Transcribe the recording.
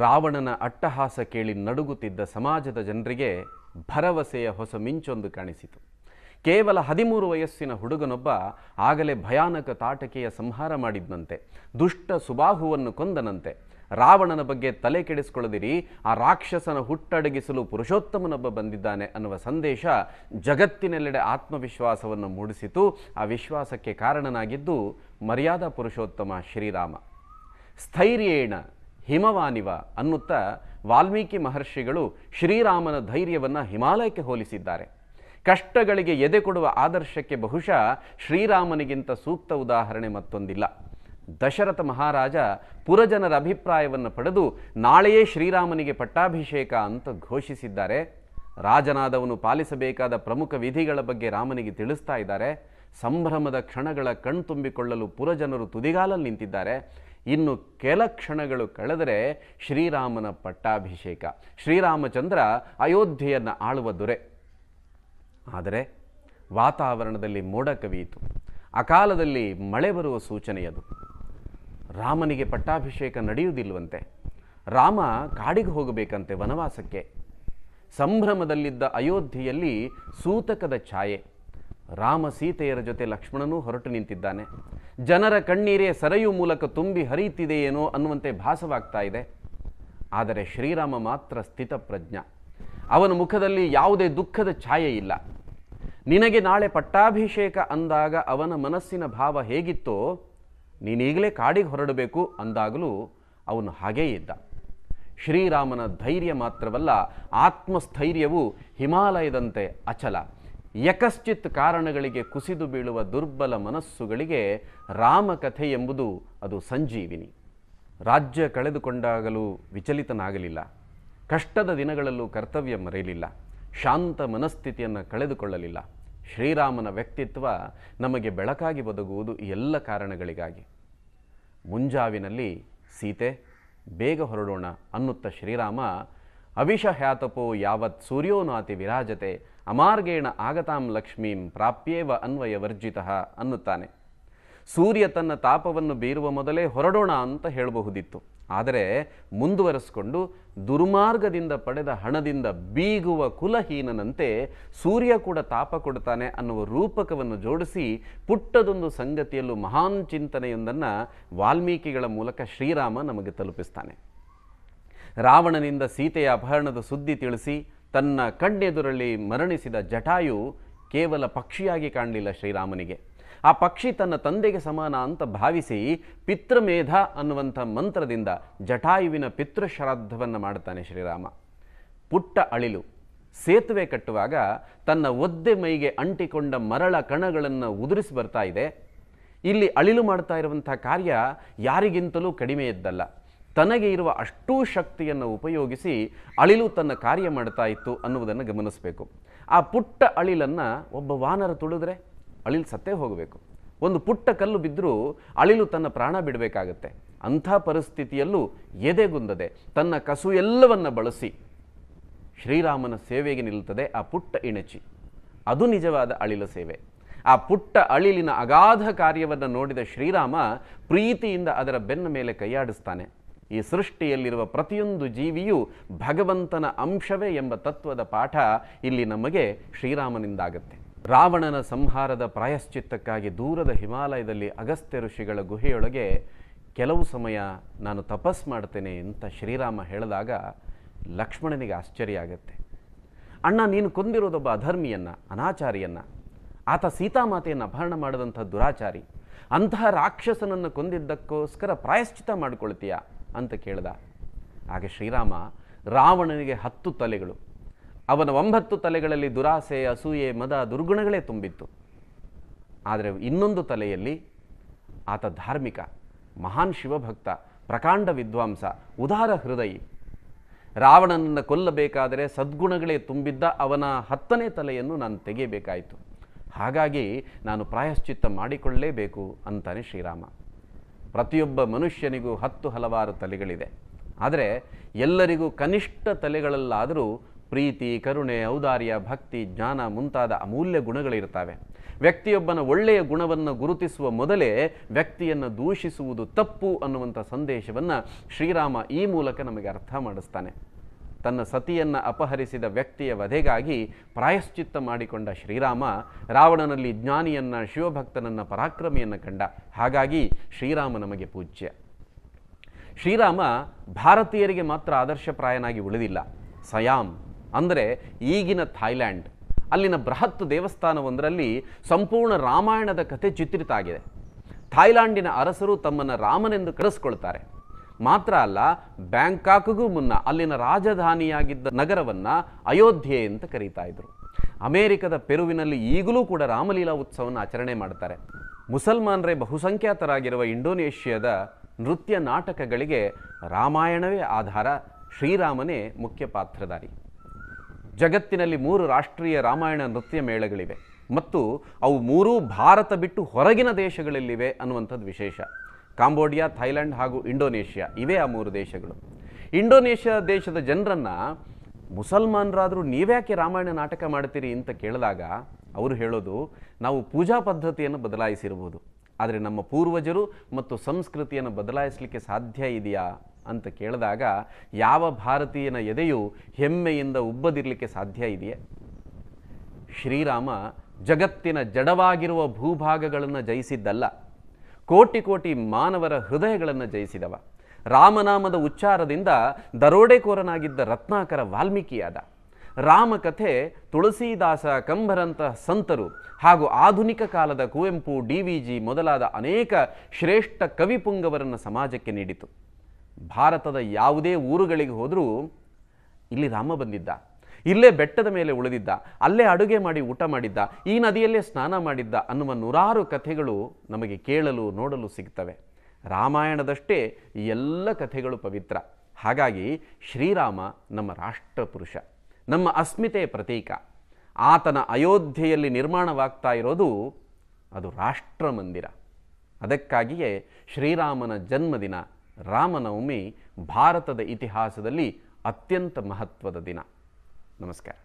ರಾವಣನ ಅಟ್ಟಹಾಸ ಕೇಳಿ ನಡುಗುತ್ತಿದ್ದ ಸಮಾಜದ ಜನರಿಗೆ ಭರವಸೆಯ ಹೊಸ ಮಿಂಚೊಂದು ಕಾಣಿಸಿತು ಕೇವಲ ಹದಿಮೂರು ವಯಸ್ಸಿನ ಹುಡುಗನೊಬ್ಬ ಆಗಲೇ ಭಯಾನಕ ತಾಟಕೆಯ ಸಂಹಾರ ಮಾಡಿದ್ನಂತೆ ದುಷ್ಟ ಸುಬಾಹುವನ್ನು ಕೊಂದನಂತೆ ರಾವಣನ ಬಗ್ಗೆ ತಲೆ ಕೆಡಿಸಿಕೊಳ್ಳದಿರಿ ಆ ರಾಕ್ಷಸನ ಹುಟ್ಟಡಗಿಸಲು ಪುರುಷೋತ್ತಮನೊಬ್ಬ ಬಂದಿದ್ದಾನೆ ಅನ್ನುವ ಸಂದೇಶ ಜಗತ್ತಿನೆಲ್ಲೆಡೆ ಆತ್ಮವಿಶ್ವಾಸವನ್ನು ಮೂಡಿಸಿತು ಆ ವಿಶ್ವಾಸಕ್ಕೆ ಕಾರಣನಾಗಿದ್ದು ಮರ್ಯಾದಾ ಪುರುಷೋತ್ತಮ ಶ್ರೀರಾಮ ಸ್ಥೈರ್ಯೇಣ ಹಿಮವಾನಿವ ಅನ್ನುತ್ತಾ ವಾಲ್ಮೀಕಿ ಮಹರ್ಷಿಗಳು ಶ್ರೀರಾಮನ ಧೈರ್ಯವನ್ನು ಹಿಮಾಲಯಕ್ಕೆ ಹೋಲಿಸಿದ್ದಾರೆ ಕಷ್ಟಗಳಿಗೆ ಎದೆ ಕೊಡುವ ಆದರ್ಶಕ್ಕೆ ಬಹುಶಃ ಶ್ರೀರಾಮನಿಗಿಂತ ಸೂಕ್ತ ಉದಾಹರಣೆ ಮತ್ತೊಂದಿಲ್ಲ ದಶರಥ ಮಹಾರಾಜ ಪುರಜನರ ಅಭಿಪ್ರಾಯವನ್ನು ಪಡೆದು ನಾಳೆಯೇ ಶ್ರೀರಾಮನಿಗೆ ಪಟ್ಟಾಭಿಷೇಕ ಅಂತ ಘೋಷಿಸಿದ್ದಾರೆ ರಾಜನಾದವನು ಪಾಲಿಸಬೇಕಾದ ಪ್ರಮುಖ ವಿಧಿಗಳ ಬಗ್ಗೆ ರಾಮನಿಗೆ ತಿಳಿಸ್ತಾ ಇದ್ದಾರೆ ಸಂಭ್ರಮದ ಕ್ಷಣಗಳ ಕಣ್ತುಂಬಿಕೊಳ್ಳಲು ಪುರಜನರು ತುದಿಗಾಲಲ್ಲಿ ನಿಂತಿದ್ದಾರೆ ಇನ್ನು ಕೆಲ ಕ್ಷಣಗಳು ಕಳೆದರೆ ಶ್ರೀರಾಮನ ಪಟ್ಟಾಭಿಷೇಕ ಶ್ರೀರಾಮಚಂದ್ರ ಅಯೋಧ್ಯೆಯನ್ನು ಆಳುವ ದೊರೆ ಆದರೆ ವಾತಾವರಣದಲ್ಲಿ ಮೋಡ ಕವಿಯಿತು ಅಕಾಲದಲ್ಲಿ ಮಳೆ ಬರುವ ಸೂಚನೆಯದು ರಾಮನಿಗೆ ಪಟ್ಟಾಭಿಷೇಕ ನಡೆಯುವುದಿಲ್ಲವಂತೆ ರಾಮ ಕಾಡಿಗೆ ಹೋಗಬೇಕಂತೆ ವನವಾಸಕ್ಕೆ ಸಂಭ್ರಮದಲ್ಲಿದ್ದ ಅಯೋಧ್ಯೆಯಲ್ಲಿ ಸೂತಕದ ಛಾಯೆ ರಾಮ ಸೀತೆಯರ ಜೊತೆ ಲಕ್ಷ್ಮಣನೂ ಹೊರಟು ನಿಂತಿದ್ದಾನೆ ಜನರ ಕಣ್ಣೀರೇ ಸರೆಯು ಮೂಲಕ ತುಂಬಿ ಹರಿಯುತ್ತಿದೆಯೇನೋ ಅನ್ನುವಂತೆ ಭಾಸವಾಗ್ತಾ ಇದೆ ಆದರೆ ಶ್ರೀರಾಮ ಮಾತ್ರ ಸ್ಥಿತ ಪ್ರಜ್ಞ ಅವನ ಮುಖದಲ್ಲಿ ಯಾವುದೇ ದುಃಖದ ಛಾಯೆ ಇಲ್ಲ ನಿನಗೆ ನಾಳೆ ಪಟ್ಟಾಭಿಷೇಕ ಅಂದಾಗ ಅವನ ಮನಸ್ಸಿನ ಭಾವ ಹೇಗಿತ್ತೋ ನೀನೀಗಲೇ ಕಾಡಿಗೆ ಹೊರಡಬೇಕು ಅಂದಾಗಲೂ ಅವನು ಹಾಗೇ ಇದ್ದ ಶ್ರೀರಾಮನ ಧೈರ್ಯ ಮಾತ್ರವಲ್ಲ ಆತ್ಮಸ್ಥೈರ್ಯವು ಹಿಮಾಲಯದಂತೆ ಅಚಲ ಯಕಶ್ಚಿತ್ ಕಾರಣಗಳಿಗೆ ಕುಸಿದು ಬೀಳುವ ದುರ್ಬಲ ಮನಸ್ಸುಗಳಿಗೆ ರಾಮಕಥೆ ಎಂಬುದು ಅದು ಸಂಜೀವಿನಿ ರಾಜ್ಯ ಕಳೆದುಕೊಂಡಾಗಲೂ ವಿಚಲಿತನಾಗಲಿಲ್ಲ ಕಷ್ಟದ ದಿನಗಳಲ್ಲೂ ಕರ್ತವ್ಯ ಮರೆಯಲಿಲ್ಲ ಶಾಂತ ಮನಸ್ಥಿತಿಯನ್ನು ಕಳೆದುಕೊಳ್ಳಲಿಲ್ಲ ಶ್ರೀರಾಮನ ವ್ಯಕ್ತಿತ್ವ ನಮಗೆ ಬೆಳಕಾಗಿ ಬದುಕುವುದು ಎಲ್ಲ ಕಾರಣಗಳಿಗಾಗಿ ಮುಂಜಾವಿನಲ್ಲಿ ಸೀತೆ ಬೇಗ ಹೊರಡೋಣ ಅನ್ನುತ್ತ ಶ್ರೀರಾಮ ಹ್ಯಾತಪೋ ಯಾವತ್ ಸೂರ್ಯೋನಾತಿ ವಿರಾಜತೆ ಅಮಾರ್ಗೇಣ ಆಗತಾಂ ಲಕ್ಷ್ಮೀಂ ಪ್ರಾಪ್ಯೇವ ಅನ್ವಯ ವರ್ಜಿತ ಅನ್ನುತ್ತಾನೆ ಸೂರ್ಯ ತನ್ನ ತಾಪವನ್ನು ಬೀರುವ ಮೊದಲೇ ಹೊರಡೋಣ ಅಂತ ಹೇಳಬಹುದಿತ್ತು ಆದರೆ ಮುಂದುವರೆಸಿಕೊಂಡು ದುರ್ಮಾರ್ಗದಿಂದ ಪಡೆದ ಹಣದಿಂದ ಬೀಗುವ ಕುಲಹೀನನಂತೆ ಸೂರ್ಯ ಕೂಡ ತಾಪ ಕೊಡ್ತಾನೆ ಅನ್ನುವ ರೂಪಕವನ್ನು ಜೋಡಿಸಿ ಪುಟ್ಟದೊಂದು ಸಂಗತಿಯಲ್ಲೂ ಮಹಾನ್ ಚಿಂತನೆಯೊಂದನ್ನು ವಾಲ್ಮೀಕಿಗಳ ಮೂಲಕ ಶ್ರೀರಾಮ ನಮಗೆ ತಲುಪಿಸ್ತಾನೆ ರಾವಣನಿಂದ ಸೀತೆಯ ಅಪಹರಣದ ಸುದ್ದಿ ತಿಳಿಸಿ ತನ್ನ ಕಣ್ಣೆದುರಲ್ಲಿ ಮರಣಿಸಿದ ಜಟಾಯು ಕೇವಲ ಪಕ್ಷಿಯಾಗಿ ಕಾಣಲಿಲ್ಲ ಶ್ರೀರಾಮನಿಗೆ ಆ ಪಕ್ಷಿ ತನ್ನ ತಂದೆಗೆ ಸಮಾನ ಅಂತ ಭಾವಿಸಿ ಪಿತೃಮೇಧ ಅನ್ನುವಂಥ ಮಂತ್ರದಿಂದ ಜಟಾಯುವಿನ ಪಿತೃಶ್ರಾದ್ದವನ್ನು ಮಾಡುತ್ತಾನೆ ಶ್ರೀರಾಮ ಪುಟ್ಟ ಅಳಿಲು ಸೇತುವೆ ಕಟ್ಟುವಾಗ ತನ್ನ ಒದ್ದೆ ಮೈಗೆ ಅಂಟಿಕೊಂಡ ಮರಳ ಕಣಗಳನ್ನು ಉದುರಿಸಿ ಬರ್ತಾ ಇದೆ ಇಲ್ಲಿ ಅಳಿಲು ಮಾಡ್ತಾ ಇರುವಂಥ ಕಾರ್ಯ ಯಾರಿಗಿಂತಲೂ ಕಡಿಮೆ ಇದ್ದಲ್ಲ ತನಗೆ ಇರುವ ಅಷ್ಟೂ ಶಕ್ತಿಯನ್ನು ಉಪಯೋಗಿಸಿ ಅಳಿಲು ತನ್ನ ಕಾರ್ಯ ಮಾಡ್ತಾ ಇತ್ತು ಅನ್ನುವುದನ್ನು ಗಮನಿಸಬೇಕು ಆ ಪುಟ್ಟ ಅಳಿಲನ್ನು ಒಬ್ಬ ವಾನರ ತುಳಿದ್ರೆ ಅಳಿಲು ಸತ್ತೇ ಹೋಗಬೇಕು ಒಂದು ಪುಟ್ಟ ಕಲ್ಲು ಬಿದ್ದರೂ ಅಳಿಲು ತನ್ನ ಪ್ರಾಣ ಬಿಡಬೇಕಾಗತ್ತೆ ಅಂಥ ಪರಿಸ್ಥಿತಿಯಲ್ಲೂ ಎದೆಗುಂದದೆ ತನ್ನ ಕಸು ಎಲ್ಲವನ್ನು ಬಳಸಿ ಶ್ರೀರಾಮನ ಸೇವೆಗೆ ನಿಲ್ಲುತ್ತದೆ ಆ ಪುಟ್ಟ ಇಣಚಿ ಅದು ನಿಜವಾದ ಅಳಿಲ ಸೇವೆ ಆ ಪುಟ್ಟ ಅಳಿಲಿನ ಅಗಾಧ ಕಾರ್ಯವನ್ನು ನೋಡಿದ ಶ್ರೀರಾಮ ಪ್ರೀತಿಯಿಂದ ಅದರ ಬೆನ್ನ ಮೇಲೆ ಕೈಯಾಡಿಸ್ತಾನೆ ಈ ಸೃಷ್ಟಿಯಲ್ಲಿರುವ ಪ್ರತಿಯೊಂದು ಜೀವಿಯು ಭಗವಂತನ ಅಂಶವೇ ಎಂಬ ತತ್ವದ ಪಾಠ ಇಲ್ಲಿ ನಮಗೆ ಶ್ರೀರಾಮನಿಂದಾಗುತ್ತೆ ರಾವಣನ ಸಂಹಾರದ ಪ್ರಾಯಶ್ಚಿತ್ತಕ್ಕಾಗಿ ದೂರದ ಹಿಮಾಲಯದಲ್ಲಿ ಅಗಸ್ತ್ಯ ಋಷಿಗಳ ಗುಹೆಯೊಳಗೆ ಕೆಲವು ಸಮಯ ನಾನು ತಪಸ್ ಮಾಡ್ತೇನೆ ಅಂತ ಶ್ರೀರಾಮ ಹೇಳಿದಾಗ ಲಕ್ಷ್ಮಣನಿಗೆ ಆಶ್ಚರ್ಯ ಆಗತ್ತೆ ಅಣ್ಣ ನೀನು ಕೊಂದಿರೋದೊಬ್ಬ ಅಧರ್ಮಿಯನ್ನು ಅನಾಚಾರಿಯನ್ನು ಆತ ಸೀತಾಮಾತೆಯನ್ನು ಅಪಹರಣ ಮಾಡಿದಂಥ ದುರಾಚಾರಿ ಅಂತಹ ರಾಕ್ಷಸನನ್ನು ಕೊಂದಿದ್ದಕ್ಕೋಸ್ಕರ ಪ್ರಾಯಶ್ಚಿತ ಮಾಡ್ಕೊಳ್ತೀಯಾ ಅಂತ ಕೇಳ್ದ ಹಾಗೆ ಶ್ರೀರಾಮ ರಾವಣನಿಗೆ ಹತ್ತು ತಲೆಗಳು ಅವನ ಒಂಬತ್ತು ತಲೆಗಳಲ್ಲಿ ದುರಾಸೆ ಅಸೂಯೆ ಮದ ದುರ್ಗುಣಗಳೇ ತುಂಬಿತ್ತು ಆದರೆ ಇನ್ನೊಂದು ತಲೆಯಲ್ಲಿ ಆತ ಧಾರ್ಮಿಕ ಮಹಾನ್ ಶಿವಭಕ್ತ ಪ್ರಕಾಂಡ ವಿದ್ವಾಂಸ ಉದಾರ ಹೃದಯಿ ರಾವಣನನ್ನು ಕೊಲ್ಲಬೇಕಾದರೆ ಸದ್ಗುಣಗಳೇ ತುಂಬಿದ್ದ ಅವನ ಹತ್ತನೇ ತಲೆಯನ್ನು ನಾನು ತೆಗೆಯಬೇಕಾಯಿತು ಹಾಗಾಗಿ ನಾನು ಪ್ರಾಯಶ್ಚಿತ್ತ ಮಾಡಿಕೊಳ್ಳಲೇಬೇಕು ಅಂತಾನೆ ಶ್ರೀರಾಮ ಪ್ರತಿಯೊಬ್ಬ ಮನುಷ್ಯನಿಗೂ ಹತ್ತು ಹಲವಾರು ತಲೆಗಳಿದೆ ಆದರೆ ಎಲ್ಲರಿಗೂ ಕನಿಷ್ಠ ತಲೆಗಳಲ್ಲಾದರೂ ಪ್ರೀತಿ ಕರುಣೆ ಔದಾರ್ಯ ಭಕ್ತಿ ಜ್ಞಾನ ಮುಂತಾದ ಅಮೂಲ್ಯ ಗುಣಗಳಿರ್ತವೆ ವ್ಯಕ್ತಿಯೊಬ್ಬನ ಒಳ್ಳೆಯ ಗುಣವನ್ನು ಗುರುತಿಸುವ ಮೊದಲೇ ವ್ಯಕ್ತಿಯನ್ನು ದೂಷಿಸುವುದು ತಪ್ಪು ಅನ್ನುವಂಥ ಸಂದೇಶವನ್ನು ಶ್ರೀರಾಮ ಈ ಮೂಲಕ ನಮಗೆ ಅರ್ಥ ಮಾಡಿಸ್ತಾನೆ ತನ್ನ ಸತಿಯನ್ನು ಅಪಹರಿಸಿದ ವ್ಯಕ್ತಿಯ ವಧೆಗಾಗಿ ಪ್ರಾಯಶ್ಚಿತ್ತ ಮಾಡಿಕೊಂಡ ಶ್ರೀರಾಮ ರಾವಣನಲ್ಲಿ ಜ್ಞಾನಿಯನ್ನ ಶಿವಭಕ್ತನನ್ನ ಪರಾಕ್ರಮಿಯನ್ನ ಕಂಡ ಹಾಗಾಗಿ ಶ್ರೀರಾಮ ನಮಗೆ ಪೂಜ್ಯ ಶ್ರೀರಾಮ ಭಾರತೀಯರಿಗೆ ಮಾತ್ರ ಆದರ್ಶಪ್ರಾಯನಾಗಿ ಉಳಿದಿಲ್ಲ ಸಯಾಮ್ ಅಂದರೆ ಈಗಿನ ಥಾಯ್ಲ್ಯಾಂಡ್ ಅಲ್ಲಿನ ಬೃಹತ್ ದೇವಸ್ಥಾನವೊಂದರಲ್ಲಿ ಸಂಪೂರ್ಣ ರಾಮಾಯಣದ ಕಥೆ ಚಿತ್ರಿತ ಆಗಿದೆ ಥಾಯ್ಲ್ಯಾಂಡಿನ ಅರಸರು ತಮ್ಮನ್ನು ರಾಮನೆಂದು ಕರೆಸ್ಕೊಳ್ತಾರೆ ಮಾತ್ರ ಅಲ್ಲ ಬ್ಯಾಂಕಾಕ್ಗೂ ಮುನ್ನ ಅಲ್ಲಿನ ರಾಜಧಾನಿಯಾಗಿದ್ದ ನಗರವನ್ನು ಅಯೋಧ್ಯೆ ಅಂತ ಕರೀತಾ ಇದ್ರು ಅಮೇರಿಕದ ಪೆರುವಿನಲ್ಲಿ ಈಗಲೂ ಕೂಡ ರಾಮಲೀಲಾ ಉತ್ಸವವನ್ನು ಆಚರಣೆ ಮಾಡ್ತಾರೆ ಮುಸಲ್ಮಾನರೇ ಬಹುಸಂಖ್ಯಾತರಾಗಿರುವ ಇಂಡೋನೇಷ್ಯಾದ ನೃತ್ಯ ನಾಟಕಗಳಿಗೆ ರಾಮಾಯಣವೇ ಆಧಾರ ಶ್ರೀರಾಮನೇ ಮುಖ್ಯ ಪಾತ್ರಧಾರಿ ಜಗತ್ತಿನಲ್ಲಿ ಮೂರು ರಾಷ್ಟ್ರೀಯ ರಾಮಾಯಣ ನೃತ್ಯ ಮೇಳಗಳಿವೆ ಮತ್ತು ಅವು ಮೂರೂ ಭಾರತ ಬಿಟ್ಟು ಹೊರಗಿನ ದೇಶಗಳಲ್ಲಿವೆ ಅನ್ನುವಂಥದ್ದು ವಿಶೇಷ ಕಾಂಬೋಡಿಯಾ ಥೈಲ್ಯಾಂಡ್ ಹಾಗೂ ಇಂಡೋನೇಷ್ಯಾ ಇವೇ ಆ ಮೂರು ದೇಶಗಳು ಇಂಡೋನೇಷ್ಯಾ ದೇಶದ ಜನರನ್ನು ಮುಸಲ್ಮಾನರಾದರೂ ನೀವ್ಯಾಕೆ ರಾಮಾಯಣ ನಾಟಕ ಮಾಡ್ತೀರಿ ಅಂತ ಕೇಳಿದಾಗ ಅವರು ಹೇಳೋದು ನಾವು ಪೂಜಾ ಪದ್ಧತಿಯನ್ನು ಬದಲಾಯಿಸಿರ್ಬೋದು ಆದರೆ ನಮ್ಮ ಪೂರ್ವಜರು ಮತ್ತು ಸಂಸ್ಕೃತಿಯನ್ನು ಬದಲಾಯಿಸಲಿಕ್ಕೆ ಸಾಧ್ಯ ಇದೆಯಾ ಅಂತ ಕೇಳಿದಾಗ ಯಾವ ಭಾರತೀಯನ ಎದೆಯು ಹೆಮ್ಮೆಯಿಂದ ಉಬ್ಬದಿರಲಿಕ್ಕೆ ಸಾಧ್ಯ ಇದೆಯೇ ಶ್ರೀರಾಮ ಜಗತ್ತಿನ ಜಡವಾಗಿರುವ ಭೂಭಾಗಗಳನ್ನು ಜಯಿಸಿದ್ದಲ್ಲ ಕೋಟಿ ಕೋಟಿ ಮಾನವರ ಹೃದಯಗಳನ್ನು ಜಯಿಸಿದವ ರಾಮನಾಮದ ಉಚ್ಚಾರದಿಂದ ದರೋಡೆಕೋರನಾಗಿದ್ದ ರತ್ನಾಕರ ವಾಲ್ಮೀಕಿಯಾದ ರಾಮಕಥೆ ತುಳಸಿದಾಸ ಕಂಬರಂತಹ ಸಂತರು ಹಾಗೂ ಆಧುನಿಕ ಕಾಲದ ಕುವೆಂಪು ಡಿ ವಿ ಜಿ ಮೊದಲಾದ ಅನೇಕ ಶ್ರೇಷ್ಠ ಕವಿಪುಂಗವರನ್ನು ಸಮಾಜಕ್ಕೆ ನೀಡಿತು ಭಾರತದ ಯಾವುದೇ ಊರುಗಳಿಗೆ ಹೋದರೂ ಇಲ್ಲಿ ರಾಮ ಬಂದಿದ್ದ ಇಲ್ಲೇ ಬೆಟ್ಟದ ಮೇಲೆ ಉಳಿದಿದ್ದ ಅಲ್ಲೇ ಅಡುಗೆ ಮಾಡಿ ಊಟ ಮಾಡಿದ್ದ ಈ ನದಿಯಲ್ಲೇ ಸ್ನಾನ ಮಾಡಿದ್ದ ಅನ್ನುವ ನೂರಾರು ಕಥೆಗಳು ನಮಗೆ ಕೇಳಲು ನೋಡಲು ಸಿಗ್ತವೆ ರಾಮಾಯಣದಷ್ಟೇ ಎಲ್ಲ ಕಥೆಗಳು ಪವಿತ್ರ ಹಾಗಾಗಿ ಶ್ರೀರಾಮ ನಮ್ಮ ರಾಷ್ಟ್ರಪುರುಷ ನಮ್ಮ ಅಸ್ಮಿತೆ ಪ್ರತೀಕ ಆತನ ಅಯೋಧ್ಯೆಯಲ್ಲಿ ನಿರ್ಮಾಣವಾಗ್ತಾ ಇರೋದು ಅದು ರಾಷ್ಟ್ರ ಮಂದಿರ ಅದಕ್ಕಾಗಿಯೇ ಶ್ರೀರಾಮನ ಜನ್ಮದಿನ ರಾಮನವಮಿ ಭಾರತದ ಇತಿಹಾಸದಲ್ಲಿ ಅತ್ಯಂತ ಮಹತ್ವದ ದಿನ Namaskar.